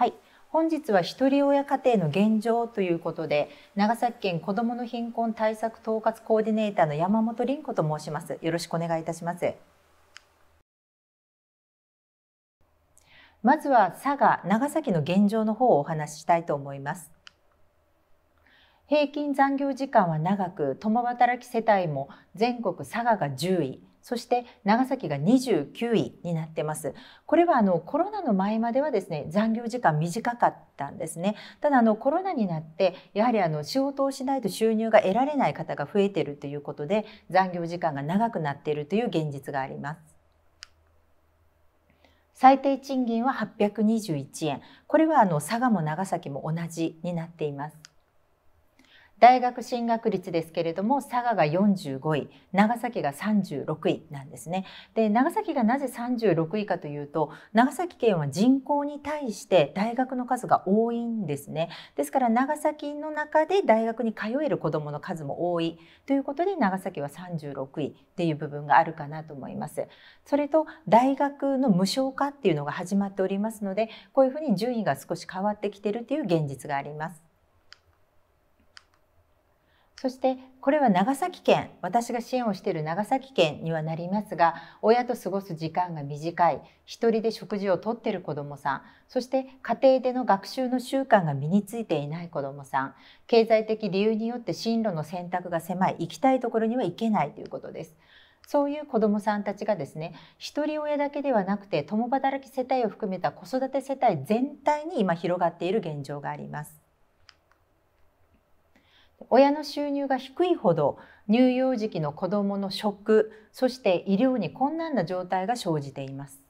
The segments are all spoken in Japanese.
はい。本日はひとり親家庭の現状ということで、長崎県子どもの貧困対策統括コーディネーターの山本凛子と申します。よろしくお願いいたします。まずは佐賀、長崎の現状の方をお話ししたいと思います。平均残業時間は長く共働き世帯も全国佐賀が10位そして長崎が29位になってます。これはあのコロナの前まではですね残業時間短かったんですね。ただあのコロナになってやはりあの仕事をしないと収入が得られない方が増えてるということで残業時間が長くなっているという現実があります。最低賃金は821円。これはあの佐賀も長崎も同じになっています。大学進学率ですけれども佐賀が45位長崎が36位なんですね。で長崎がなぜ36位かというと長崎県は人口に対して大学の数が多いんですね。ですから長崎の中で大学に通える子どもの数も多いということで長崎は36位っていう部分があるかなと思います。それと大学の無償化っていうのが始まっておりますのでこういうふうに順位が少し変わってきてるっていう現実があります。そしてこれは長崎県私が支援をしている長崎県にはなりますが親と過ごす時間が短い一人で食事をとっている子どもさんそして家庭での学習の習慣が身についていない子どもさん経済的理由によって進路の選択が狭い行きたいところには行けないということです。そういう子どもさんたちがですね一人親だけではなくて共働き世帯を含めた子育て世帯全体に今広がっている現状があります。親の収入が低いほど乳幼児期の子どもの食そして医療に困難な状態が生じています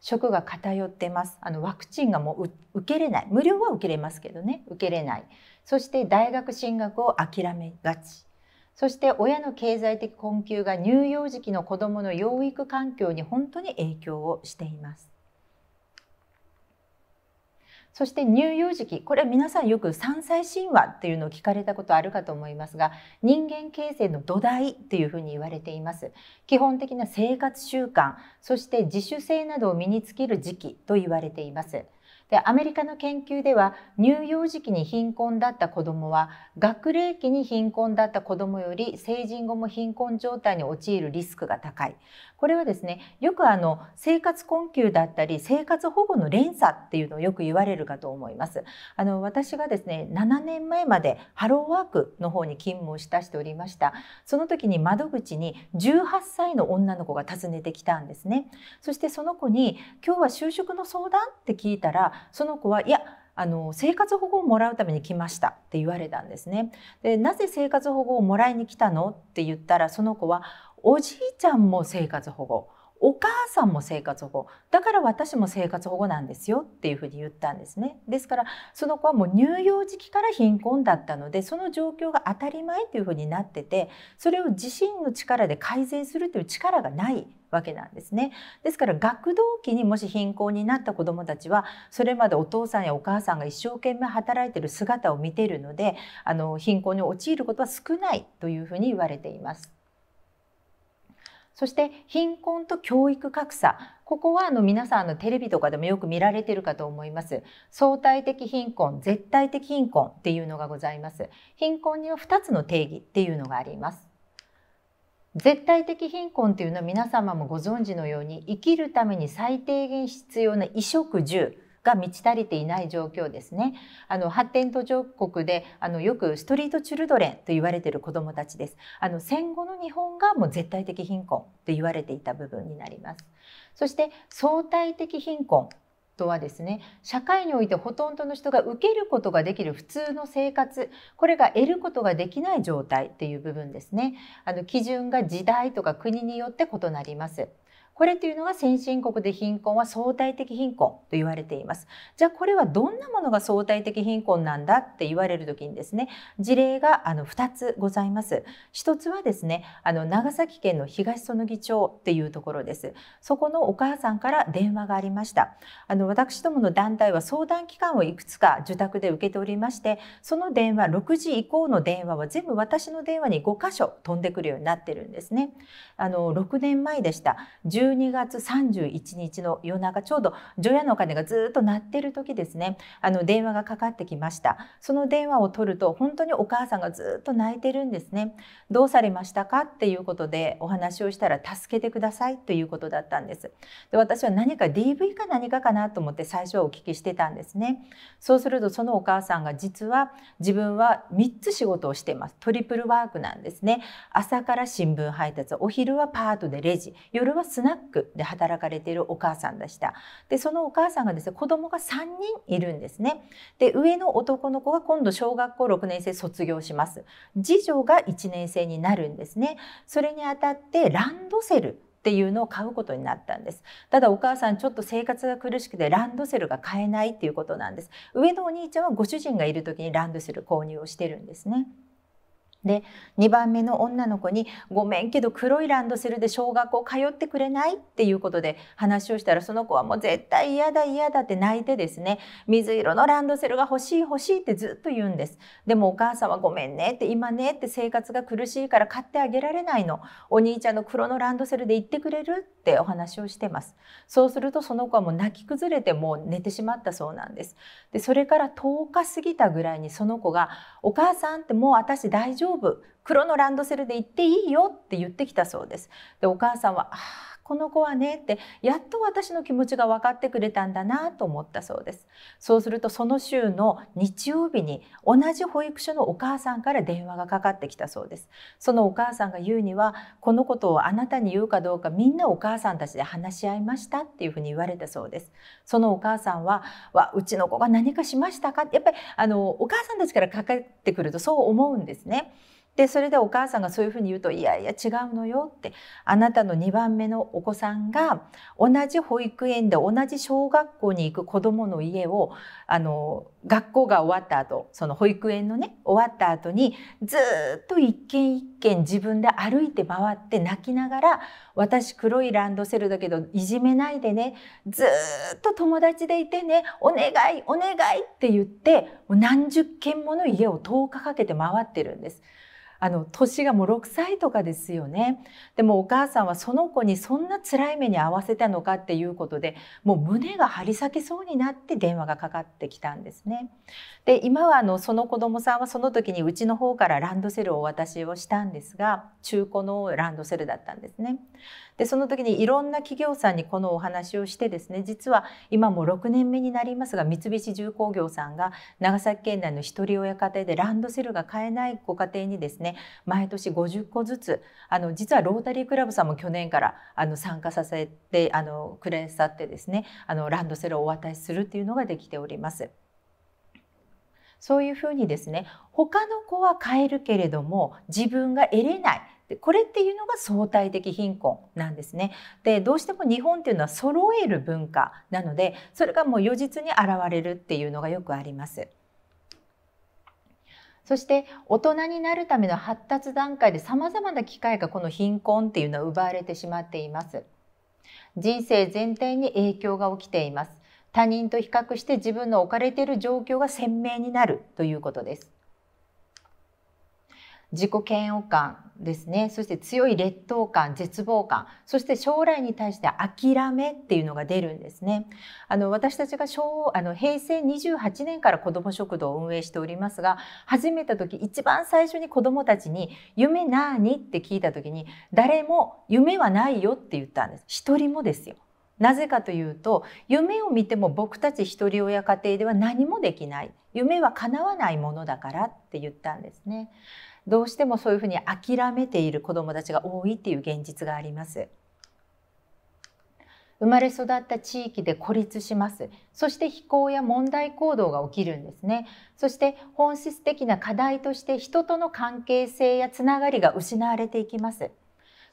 食が偏ってますあのワクチンがもう受けれない無料は受けれますけどね受けれないそして大学進学を諦めがちそして親の経済的困窮が乳幼児期の子どもの養育環境に本当に影響をしていますそして乳幼児期これは皆さんよく3歳神話っていうのを聞かれたことあるかと思いますが人間形成の土台っていうふうに言われています基本的な生活習慣そして自主性などを身につける時期と言われています。でアメリカの研究では乳幼児期に貧困だった子どもは学齢期に貧困だった子どもより成人後も貧困状態に陥るリスクが高いこれはですねよくあの生活困窮だったり生活保護の連鎖っていうのをよく言われるかと思いますあの私がですね7年前までハローワークの方に勤務をしたしておりましたその時に窓口に18歳の女の子が訪ねてきたんですねそしてその子に今日は就職の相談って聞いたらその子はいやあの生活保護をもらうために来ましたって言われたんですね。でなぜ生活保護をもらいに来たのって言ったらその子はおじいちゃんも生活保護お母さんも生活保護だから私も生活保護なんですよっていうふうに言ったんですねですからその子はもう乳幼児期から貧困だったのでその状況が当たり前というふうになっててそれを自身の力で改善するという力がないわけなんですね。ですから学童期にもし貧困になった子どもたちはそれまでお父さんやお母さんが一生懸命働いてる姿を見ているのであの貧困に陥ることは少ないというふうに言われています。そして貧困と教育格差ここはあの皆さんのテレビとかでもよく見られてるかと思います相対的貧困絶対的貧困っていうのがございます貧困には2つの定義っていうのがあります絶対的貧困というのは皆様もご存知のように生きるために最低限必要な衣食住が満ち足りていない状況ですねあの発展途上国であのよくストリートチルドレンと言われている子どもたちですあの戦後の日本がもう絶対的貧困と言われていた部分になりますそして相対的貧困とはですね社会においてほとんどの人が受けることができる普通の生活これが得ることができない状態っていう部分ですねあの基準が時代とか国によって異なりますこれというのが先進国で貧困は相対的貧困と言われています。じゃあこれはどんなものが相対的貧困なんだって言われるときにですね事例があの2つございます。一つはですねあの長崎県の東曽木町っていうところです。そこのお母さんから電話がありました。あの私どもの団体は相談機関をいくつか受託で受けておりましてその電話6時以降の電話は全部私の電話に5箇所飛んでくるようになっているんですね。あの6年前でした。1 12月31日の夜中ちょうど除夜の鐘がずっと鳴ってる時ですねあの電話がかかってきましたその電話を取ると本当にお母さんがずっと泣いてるんですねどうされましたかっていうことでお話をしたら助けてくださいということだったんですで私は何か DV か何かかなと思って最初はお聞きしてたんですねそうするとそのお母さんが実は自分は3つ仕事をしてますトリプルワークなんですね朝から新聞配達お昼はパートでレジ夜はスナッックで働かれているお母さんでした。でそのお母さんがですね子供が3人いるんですね。で上の男の子が今度小学校6年生卒業します。次女が1年生になるんですね。それにあたってランドセルっていうのを買うことになったんですただお母さんちょっと生活が苦しくてランドセルが買えないっていうことなんです上のお兄ちゃんはご主人がいる時にランドセル購入をしてるんですねで2番目の女の子に「ごめんけど黒いランドセルで小学校通ってくれない?」っていうことで話をしたらその子はもう絶対嫌だ嫌だって泣いてですね水色のランドセルが欲しい欲しいってずっと言うんですでもお母さんは「ごめんね」って「今ね」って生活が苦しいから買ってあげられないのお兄ちゃんの黒のランドセルで行ってくれるってお話をしてますそうするとその子はもう泣き崩れてもう寝てしまったそうなんですでそれから10日過ぎたぐらいにその子が「お母さんってもう私大丈夫黒のランドセルで行っていいよって言ってきたそうです。でお母さんは「ああこの子はねってやっと私の気持ちが分かってくれたんだなと思ったそうですそうするとその週の日曜日に同じ保育所のお母さんから電話がかかってきたそうですそのお母さんが言うにはこのことをあなたに言うかどうかみんなお母さんたちで話し合いましたっていうふうに言われたそうですそのお母さんはわうちの子が何かしましたかやっぱりあのお母さんたちからかかってくるとそう思うんですねでそれでお母さんがそういうふうに言うと「いやいや違うのよ」ってあなたの2番目のお子さんが同じ保育園で同じ小学校に行く子どもの家をあの学校が終わった後その保育園のね終わった後にずっと一軒一軒自分で歩いて回って泣きながら「私黒いランドセルだけどいじめないでねずっと友達でいてねお願いお願い」って言って何十軒もの家を10日かけて回ってるんです。あの年がもう6歳とかですよねでもお母さんはその子にそんな辛い目に遭わせたのかっていうことでもう胸が張り裂けそうになって電話がかかってきたんですね。で今はあのその子供さんはその時にうちの方からランドセルをお渡しをしたんですが中古のランドセルだったんですね。でその時にいろんな企業さんにこのお話をしてですね実は今も6年目になりますが三菱重工業さんが長崎県内の一人親家庭でランドセルが買えないご家庭にですね毎年50個ずつあの実はロータリークラブさんも去年からあの参加させてあのくれさってですねあのランドセルをお渡しするっていうのができております。そういうふうにですね他の子は買えるけれども自分が得れないでこれっていうのが相対的貧困なんですね。でどうしても日本っていうのは揃える文化なのでそれがもう如実に現れるっていうのがよくあります。そして大人になるための発達段階でさまざまな機会がこの貧困っていうのは奪われてしまっています。人生全体に影響が起きています。他人と比較して自分の置かれている状況が鮮明になるということです。自己嫌悪感ですねそして強い劣等感絶望感そして将来に対して諦めっていうのが出るんですねあの私たちが昭あの平成28年から子ども食堂を運営しておりますが始めた時一番最初に子どもたちに「夢何?」って聞いた時に誰も「夢はないよ」って言ったんです一人もですよ。なぜかというと夢を見ても僕たち一人親家庭では何もできない夢は叶わないものだからって言ったんですね。どうしてもそういうふうに諦めている子どもたちが多いっていう現実があります。生まれ育った地域で孤立しますそして非行や問題行動が起きるんですねそして本質的な課題として人との関係性やつながりが失われていきます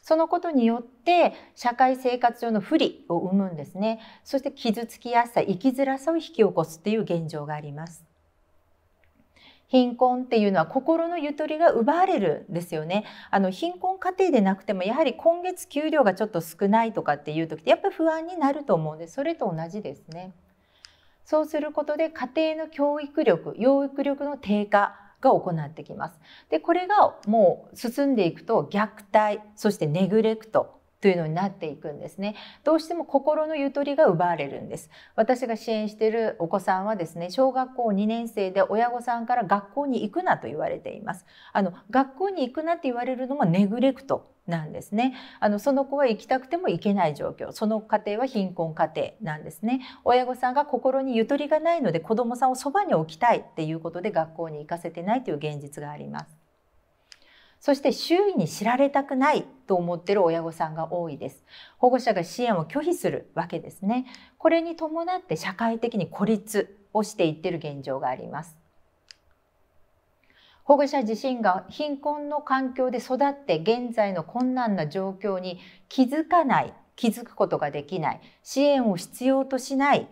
そのことによって社会生活上の不利を生むんですねそして傷つきやすさ生きづらさを引き起こすっていう現状があります貧困っていうのは心のゆとりが奪われるんですよね。あの貧困家庭でなくてもやはり今月給料がちょっと少ないとかっていう時ってやっぱり不安になると思うんでそれと同じですね。そうすることで家庭の教育力、養育力の低下が行ってきます。で、これがもう進んでいくと虐待、そしてネグレクトというのになっていくんですねどうしても心のゆとりが奪われるんです私が支援しているお子さんはですね小学校2年生で親御さんから学校に行くなと言われていますあの学校に行くなって言われるのもネグレクトなんですね。あのその子は行きたくても行けない状況、その家庭は貧困家庭なんですね。親御さんが心にゆとりがないので子どもさんをそばに置きたいっていうことで学校に行かせてないという現実があります。そして周囲に知られたくないと思ってる親御さんが多いです保護者が支援を拒否するわけですねこれに伴って社会的に孤立をしていってる現状があります保護者自身が貧困の環境で育って現在の困難な状況に気づかない気づくことができない支援を必要としない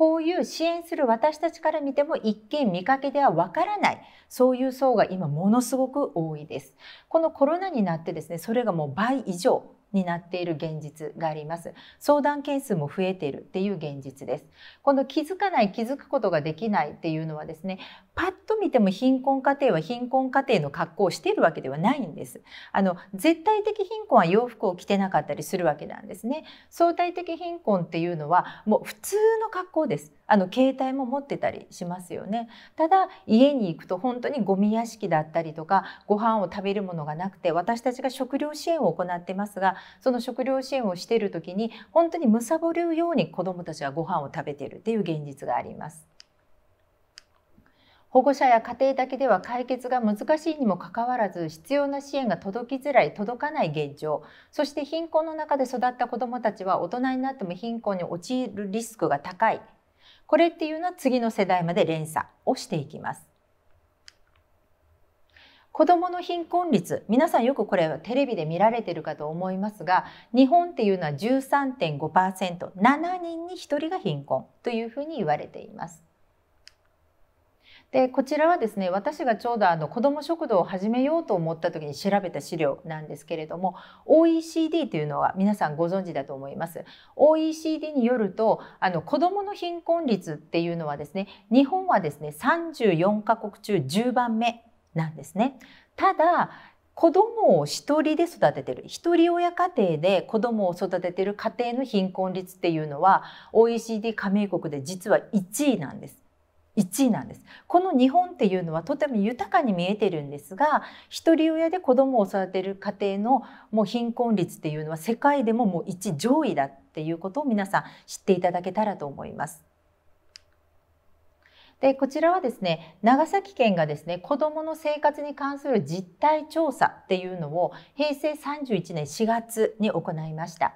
こういう支援する私たちから見ても一見見かけではわからないそういう層が今ものすごく多いです。このコロナになってですねそれがもう倍以上になっている現実があります相談件数も増えているっていう現実ですこの気づかない気づくことができないっていうのはですねパッと見ても貧困家庭は貧困家庭の格好をしているわけではないんですあの絶対的貧困は洋服を着てなかったりするわけなんですね相対的貧困っていうのはもう普通の格好ですあの携帯も持ってたりしますよね。ただ家に行くと本当にゴミ屋敷だったりとかご飯を食べるものがなくて私たちが食料支援を行ってますがその食料支援をしている時に本当にむさぼるように子どもたちはご飯を食べているっていう現実があります。保護者や家庭だけでは解決が難しいにもかかわらず必要な支援が届きづらい届かない現状そして貧困の中で育った子どもたちは大人になっても貧困に陥るリスクが高いこれっていうのは次の世代まで連鎖をしていきます。子どもの貧困率皆さんよくこれはテレビで見られてるかと思いますが日本っていうのは 13.5%7 人に1人が貧困というふうに言われています。でこちらはですね私がちょうどあの子ども食堂を始めようと思った時に調べた資料なんですけれども OECD というのは皆さんご存知だと思います OECD によるとあの子どもの貧困率っていうのはですね日本はですね34カ国中10番目なんですねただ子供を一人で育ててる一人親家庭で子供を育ててる家庭の貧困率っていうのは OECD 加盟国で実は1位なんです。1位なんですこの日本っていうのはとても豊かに見えてるんですが一人親で子供を育てる家庭のもう貧困率っていうのは世界でももう1上位だっていうことを皆さん知っていただけたらと思います。でこちらはですね長崎県がですね子どもの生活に関する実態調査っていうのを平成31年4月に行いました。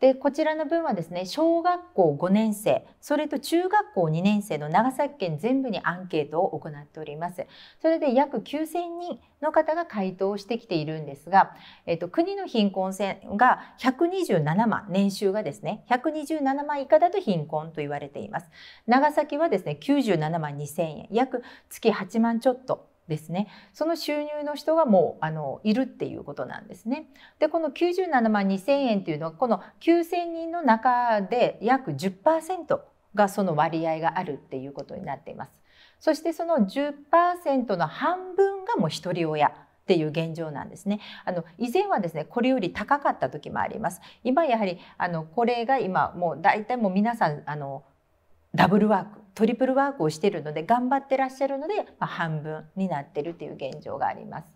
でこちらの分はですね小学校5年生それと中学校2年生の長崎県全部にアンケートを行っておりますそれで約9 0 0 0人の方が回答してきているんですが、えっと、国の貧困線が127万年収がですね127万以下だと貧困と言われています長崎はですね97万2000円約月8万ちょっとですねその収入の人がもうあのいるっていうことなんですね。でこの97万2,000円というのはこの9,000人の中で約10%がその割合があるっていうことになっています。そしてその10%の半分がもう一人親っていう現状なんですね。あの以前はですねこれより高かった時もあります。今やはりあのこれが今もう大体もう皆さんあのダブルワークトリプルワークをしてるので頑張ってらっしゃるので、まあ、半分になってるという現状があります。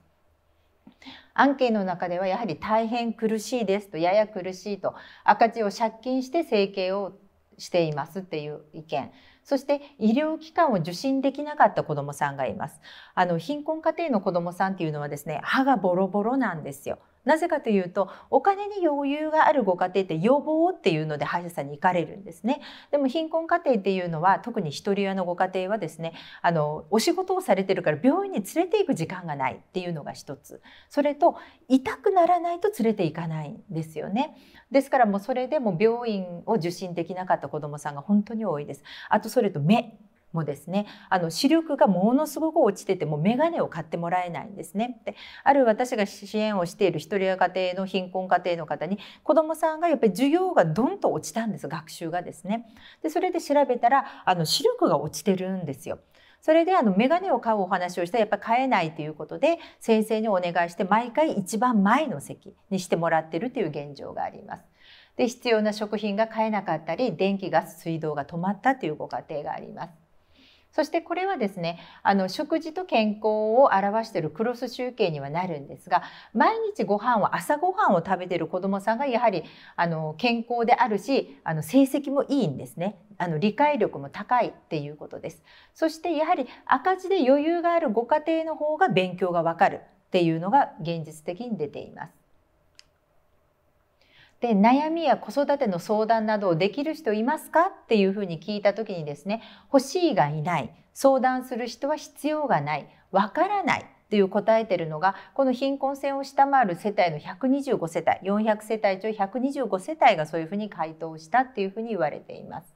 アンケートの中ではやはり大変苦しいですとやや苦しいと赤字を借金して生計をしていますっていう意見そして医療機関を受診できなかった子どもさんがいますあの貧困家庭の子どもさんっていうのはですね歯がボロボロなんですよなぜかというとお金に余裕があるご家庭って予防っていうので歯医者さんに行かれるんですねでも貧困家庭っていうのは特に一人親のご家庭はですねあのお仕事をされてるから病院に連れて行く時間がないっていうのが一つそれと痛くならないと連れて行かないんですよねですからもうそれでも病院を受診できなかった子どもさんが本当に多いですあとそれと目もですねあの視力がものすごく落ちてても眼鏡を買ってもらえないんですね。である私が支援をしている一人家庭の貧困家庭の方に子どもさんがやっぱり授業がどんと落ちたんです学習がですね。でそれで調べたらあの視力が落ちてるんですよ。それであの眼鏡を買うお話をしらやっぱり買えないということで先生にお願いして毎回一番前の席にしてもらってるという現状があります。で必要な食品が買えなかったり電気ガス水道が止まったというご家庭があります。そしてこれはですねあの食事と健康を表しているクロス集計にはなるんですが毎日ご飯は朝ご飯を食べている子どもさんがやはりあの健康であるしあの成績もいいんですねあの理解力も高いっていうことです。そしてやはり赤字で余裕があるご家庭の方が勉強がわかるっていうのが現実的に出ています。で悩みや子育ての相談などをできる人いますかっていうふうに聞いた時にですね欲しいがいない相談する人は必要がないわからないという答えてるのがこの貧困線を下回る世帯の125世帯400世帯中125世帯がそういうふうに回答したっていうふうに言われています。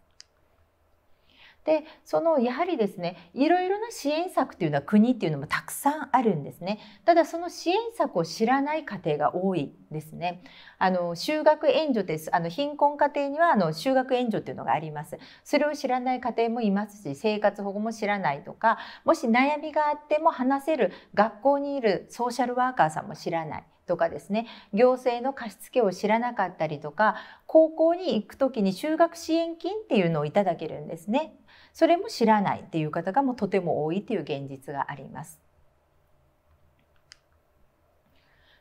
でそのやはりですねいろいろな支援策というのは国っていうのもたくさんあるんですねただその支援策を知らない家庭が多いですねあの就学援助ですあの貧困家庭にはあの就学援助というのがありますそれを知らない家庭もいますし生活保護も知らないとかもし悩みがあっても話せる学校にいるソーシャルワーカーさんも知らないとかですね行政の貸付を知らなかったりとか高校に行く時に就学支援金っていうのをいただけるんですねそれも知らないっていう方がもうとても多いという現実があります。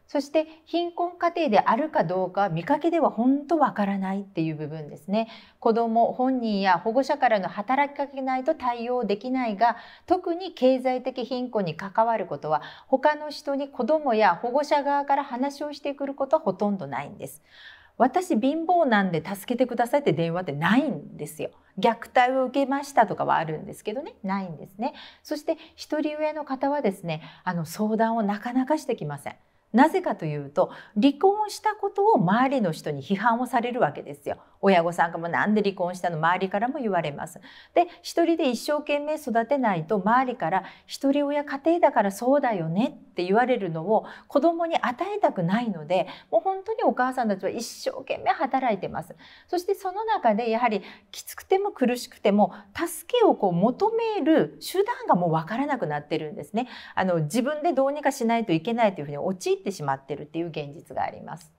そして貧困家庭であるかどうか見かけでは本当わからないっていう部分ですね子ども本人や保護者からの働きかけないと対応できないが特に経済的貧困に関わることは他の人に子どもや保護者側から話をしてくることはほとんどないんです。私貧乏なんで助けてくださいって電話ってないんですよ。虐待を受けましたとかはあるんですけどねないんですね。そして一人上の方はですねあの相談をなかなかしてきません。なぜかというと離婚したことを周りの人に批判をされるわけですよ。親御さんがもなんで離婚したの周りからも言われます。で一人で一生懸命育てないと周りから一人親家庭だからそうだよねって言われるのを子供に与えたくないのでもう本当にお母さんたちは一生懸命働いてます。そしてその中でやはりきつくても苦しくても助けをこう求める手段がもう分からなくなってるんですね。あの自分でどうにかしないといけないというふうに陥っってしまってるっていう現実があります。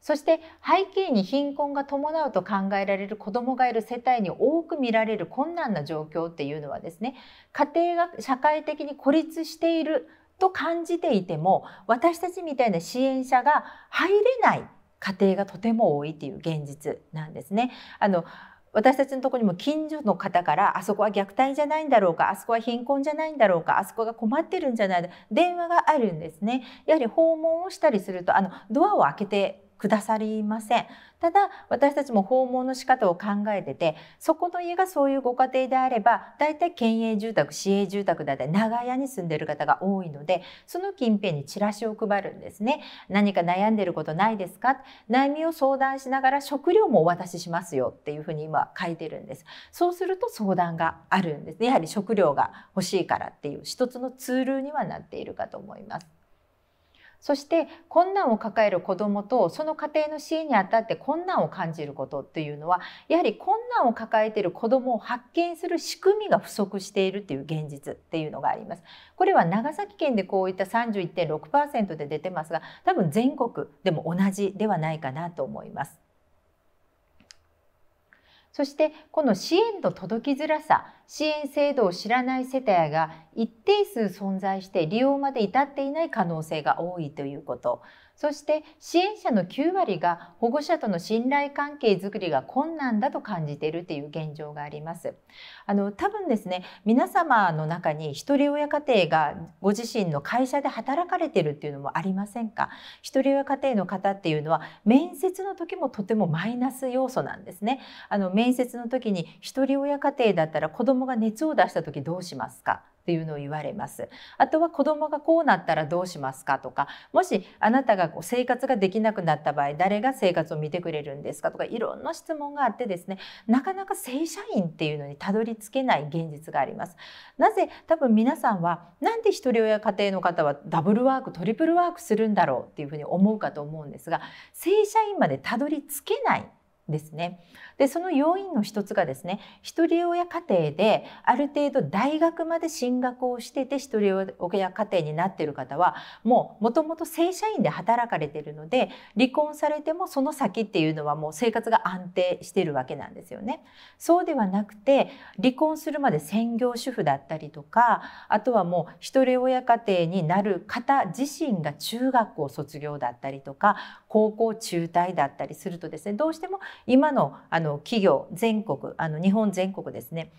そして背景に貧困が伴うと考えられる子どもがいる世帯に多く見られる困難な状況っていうのはですね家庭が社会的に孤立していると感じていても私たちみたいな支援者が入れない家庭がとても多いという現実なんですね。あの私たちのとこにも近所の方からあそこは虐待じゃないんだろうかあそこは貧困じゃないんだろうかあそこが困ってるんじゃない電話があるんですねやはり訪問をしたりするとあのドアを開けてくださりませんただ私たちも訪問の仕方を考えててそこの家がそういうご家庭であればだいたい県営住宅市営住宅だったり長屋に住んでいる方が多いのでその近辺にチラシを配るんですね何か悩んでることないですか悩みを相談しながら食料もお渡ししますよっていうふうに今書いてるんですそうすると相談があるんですねやはり食料が欲しいからっていう一つのツールにはなっているかと思います。そして困難を抱える子どもとその家庭の支援にあたって困難を感じることっていうのはやはり困難を抱えている子どもを発見する仕組みが不足しているという現実っていうのがあります。これは長崎県でこういった31.6%で出てますが多分全国でも同じではないかなと思います。そしてこの支援の届きづらさ支援制度を知らない世帯が一定数存在して利用まで至っていない可能性が多いということそして支援者の9割が保護者との信頼関係づくりが困難だと感じているという現状がありますあの多分ですね皆様の中にひ人親家庭がご自身の会社で働かれてるっていうのもありませんかひ人親家庭の方っていうのは面接の時もとてもマイナス要素なんですねあの面接の時にひ人親家庭だったら子供供が熱を出した時どうしますかっていうのを言われます。あとは子供がこうなったらどうしますかとか、もしあなたがこう生活ができなくなった場合、誰が生活を見てくれるんですかとか、いろんな質問があってですね、なかなか正社員っていうのにたどり着けない現実があります。なぜ多分皆さんは、なんで一人親家庭の方はダブルワーク、トリプルワークするんだろうっていうふうに思うかと思うんですが、正社員までたどり着けないですね。でその要因の一つがですね一人親家庭である程度大学まで進学をしてて一人親家庭になっている方はもうもともと正社員で働かれているので離婚されてもその先っていうのはもう生活が安定しているわけなんですよね。そうではなくて離婚するまで専業主婦だったりとかあとはもう一人親家庭になる方自身が中学校卒業だったりとか高校中退だったりするとですねどうしても今のあのの企業全国あの日本全国ですね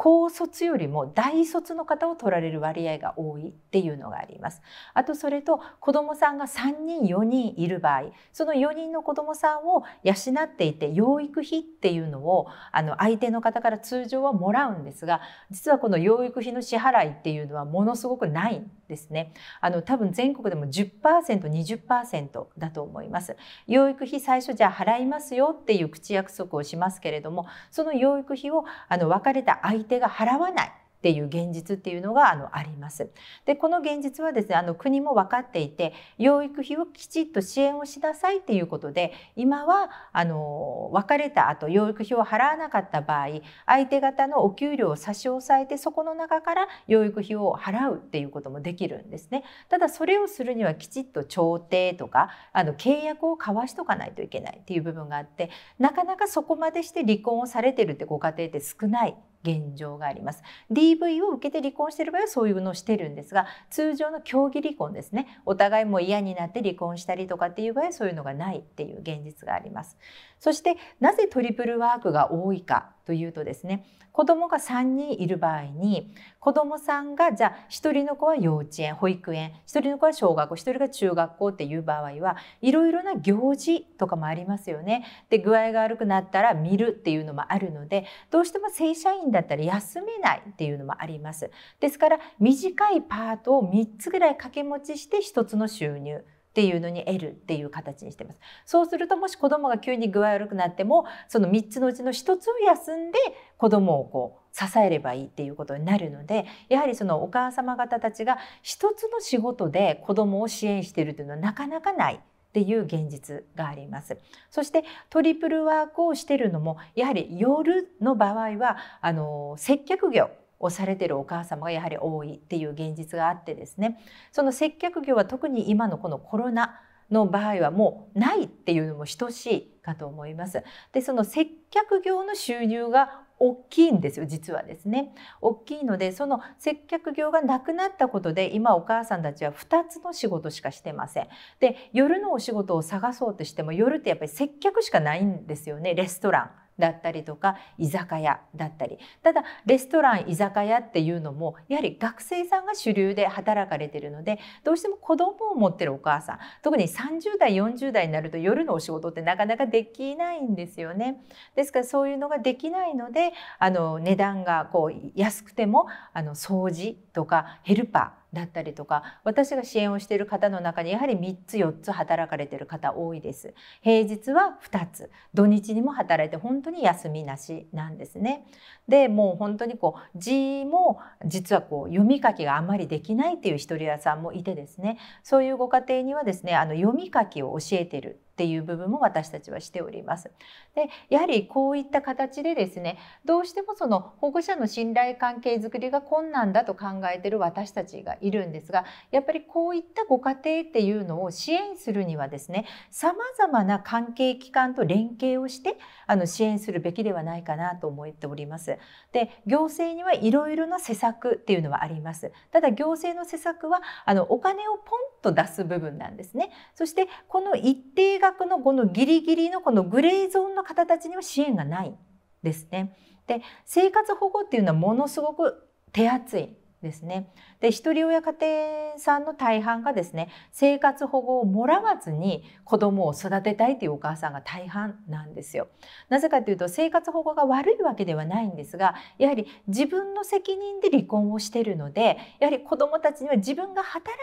高卒よりも大卒の方を取られる割合が多いっていうのがあります。あとそれと子どもさんが3人4人いる場合その4人の子どもさんを養っていて養育費っていうのをあの相手の方から通常はもらうんですが実はこの養育費の支払いっていうのはものすごくないんですねあの多分全国でも 10%20% だと思います養育費最初じゃあ払いますよっていう口約束をしますけれどもその養育費をあの別れた相手が払わないっていう現実っていうのがあのあります。でこの現実はですねあの国も分かっていて養育費をきちっと支援をしなさいっていうことで今はあの別れた後養育費を払わなかった場合相手方のお給料を差し押さえてそこの中から養育費を払うっていうこともできるんですね。ただそれをするにはきちっと調停とかあの契約を交わしとかないといけないっていう部分があってなかなかそこまでして離婚をされてるってご家庭って少ない現状があります DV を受けて離婚している場合はそういうのをしてるんですが通常の競技離婚ですねお互いも嫌になって離婚したりとかっていう場合そういうのがないっていう現実がありますそしてなぜトリプルワークが多いかというとですね子どもが3人いる場合に子どもさんがじゃあ1人の子は幼稚園保育園1人の子は小学校1人が中学校っていう場合はいろいろな行事とかもありますよね。で具合が悪くなったら見るっていうのもあるのでどうしても正社員だったら休めないっていうのもあります。ですから短いパートを3つぐらい掛け持ちして1つの収入っていうのに得るっていう形にしてます。そうするともし子供が急に具合悪くなってもその3つのうちの1つを休んで子供をこう支えればいいっていうことになるのでやはりそのお母様方たちが1つの仕事で子供を支援しているというのはなかなかない。っていう現実がありますそしてトリプルワークをしてるのもやはり夜の場合はあの接客業押されてるお母様がやはり多いっていう現実があってですねその接客業は特に今のこのコロナの場合はもうないっていうのも等しいかと思います。でその接客業の収入が大きいんですよ実はですね大きいのでその接客業がなくなったことで今お母さんたちは2つの仕事しかしてませんで夜のお仕事を探そうとしても夜ってやっぱり接客しかないんですよねレストランだったりとか居酒屋だったりただレストラン居酒屋っていうのもやはり学生さんが主流で働かれてるのでどうしても子供を持ってるお母さん特に30代40代になると夜のお仕事ってなかなかできないんですよね。ですからそういうのができないのであの値段がこう安くてもあの掃除とかヘルパーだったりとか私が支援をしている方の中にやはり3つ4つ働かれている方多いです平日は2つ土日にも働いて本当に休みなしなんですねでもう本当にこう字も実はこう読み書きがあまりできないっていう一人屋さんもいてですねそういうご家庭にはですねあの読み書きを教えてるっていう部分も私たちはしております。でやはりこういった形でですねどうしてもその保護者の信頼関係づくりが困難だと考えてる私たちがいるんですがやっぱりこういったご家庭っていうのを支援するにはですねさまざまな関係機関と連携をしてあの支援するべきではないかなと思っております。で行政にはいろいろな施策っていうのはあります。ただ行政の施策はあのお金をポンと出す部分なんですね。そしてこの一定が択のこのギリギリのこのグレーゾーンの方たちには支援がないですね。で生活保護っていうのはものすごく手厚いですね。で一人親家庭さんの大半がですね生活保護をもらわずに子供を育てたいというお母さんが大半なんですよ。なぜかというと生活保護が悪いわけではないんですがやはり自分の責任で離婚をしているのでやはり子供たちには自分が働い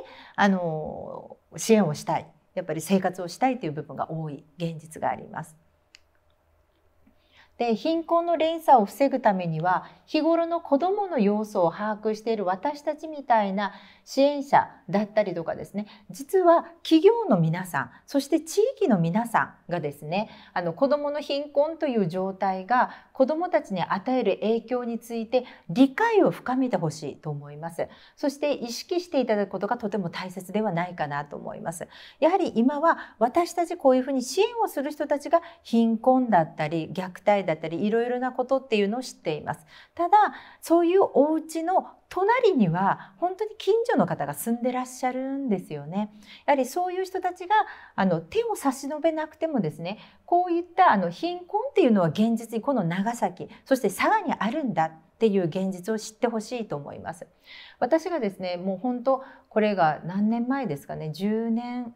てあの支援をしたいやっぱり生活をしたいという部分が多い現実があります。で貧困の連鎖を防ぐためには日頃の子どもの様子を把握している私たちみたいな支援者だったりとかですね実は企業の皆さんそして地域の皆さんがですねあの子どもの貧困という状態が子どもたちに与える影響について理解を深めてほしいと思いますそして意識していただくことがとても大切ではないかなと思いますやはり今は私たちこういうふうに支援をする人たちが貧困だったり虐待だったりいろいろなことっていうのを知っていますただそういうお家の隣には本当に近所の方が住んでらっしゃるんですよね。やはりそういう人たちがあの手を差し伸べなくてもですねこういったあの貧困っていうのは現実にこの長崎そして佐賀にあるんだっていう現実を知ってほしいと思います。私がですねもう本当これが何年前ですかね10年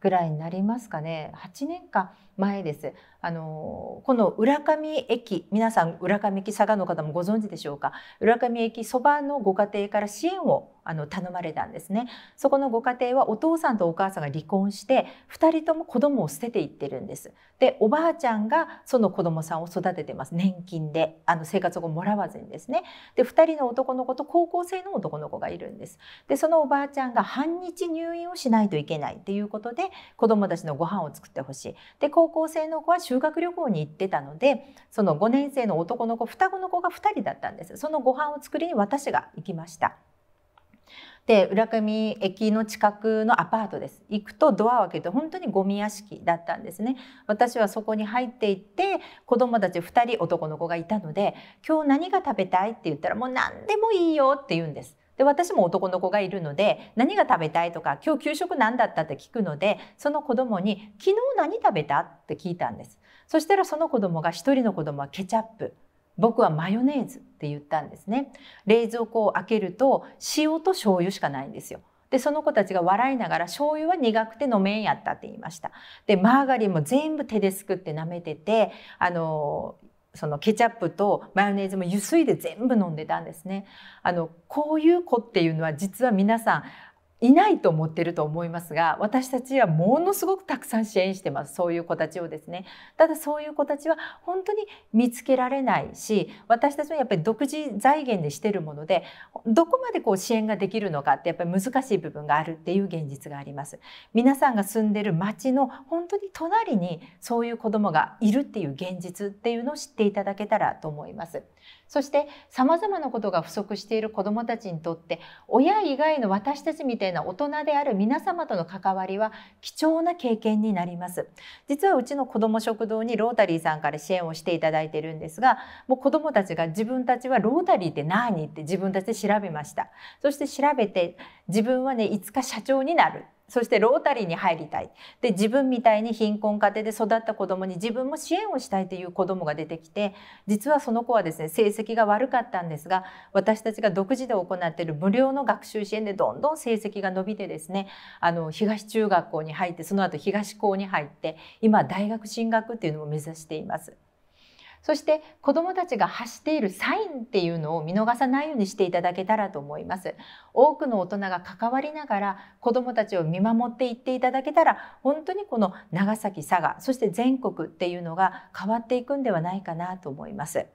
ぐらいになりますかね8年か前です。あのこの浦上駅皆さん浦上駅佐賀の方もご存知でしょうか浦上駅そばのご家庭から支援をあの頼まれたんですねそこのご家庭はお父さんとお母さんが離婚して2人とも子供を捨てていってるんですでおばあちゃんがその子供さんを育ててます年金であの生活保護もらわずにですねで2人の男の子と高校生の男の子がいるんですでそのおばあちゃんが半日入院をしないといけないっていうことで子供たちのご飯を作ってほしいで高高校生の子は修学旅行に行ってたのでその5年生の男の子双子の子が2人だったんですそのご飯を作りに私が行きましたで浦上駅の近くのアパートです行くとドアを開けて本当にゴミ屋敷だったんですね私はそこに入っていって子供たち2人男の子がいたので「今日何が食べたい?」って言ったら「もう何でもいいよ」って言うんですで私も男の子がいるので何が食べたいとか今日給食何だったって聞くのでその子供に昨日何食べたって聞いたんですそしたらその子供が一人の子供はケチャップ僕はマヨネーズって言ったんですね冷蔵庫を開けると塩と醤油しかないんですよでその子たちが笑いながら醤油は苦くて飲めんやったって言いましたでマーガリンも全部手ですくって舐めててあのそのケチャップとマヨネーズもゆすいで全部飲んでたんですね。あのこういう子っていうのは実は皆さんいないと思ってると思いますが私たちはものすごくたくさん支援してますそういう子たちをですねただそういう子たちは本当に見つけられないし私たちはやっぱり独自財源でしてるものでどこまでこう支援ができるのかってやっぱり難しい部分があるっていう現実があります皆さんが住んでる町の本当に隣にそういう子どもがいるっていう現実っていうのを知っていただけたらと思います。そしてさまざまなことが不足している子どもたちにとって親以外の私たちみたいな大人である皆様との関わりは貴重な経験になります実はうちの子ども食堂にロータリーさんから支援をしていただいているんですがもう子どもたちが自分たちはロータリーって何って自分たちで調べましたそして調べて自分はねいつか社長になるそしてロータリーに入りたいで自分みたいに貧困家庭で育った子どもに自分も支援をしたいという子どもが出てきて実はその子はですね成績が悪かったんですが私たちが独自で行っている無料の学習支援でどんどん成績が伸びてですねあの東中学校に入ってその後東高に入って今大学進学っていうのを目指しています。そして子どもたちが発しているサインっていうのを見逃さないようにしていただけたらと思います多くの大人が関わりながら子どもたちを見守っていっていただけたら本当にこの長崎佐賀そして全国っていうのが変わっていくんではないかなと思います。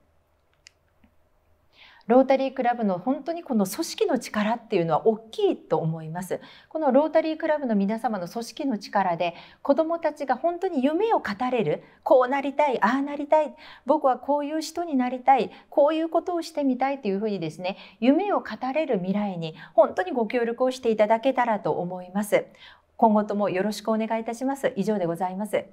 ロータリークラブの本当にこの組織の力っていうのは大きいと思いますこのロータリークラブの皆様の組織の力で子どもたちが本当に夢を語れるこうなりたいああなりたい僕はこういう人になりたいこういうことをしてみたいというふうにですね夢を語れる未来に本当にご協力をしていただけたらと思います今後ともよろしくお願いいたします以上でございます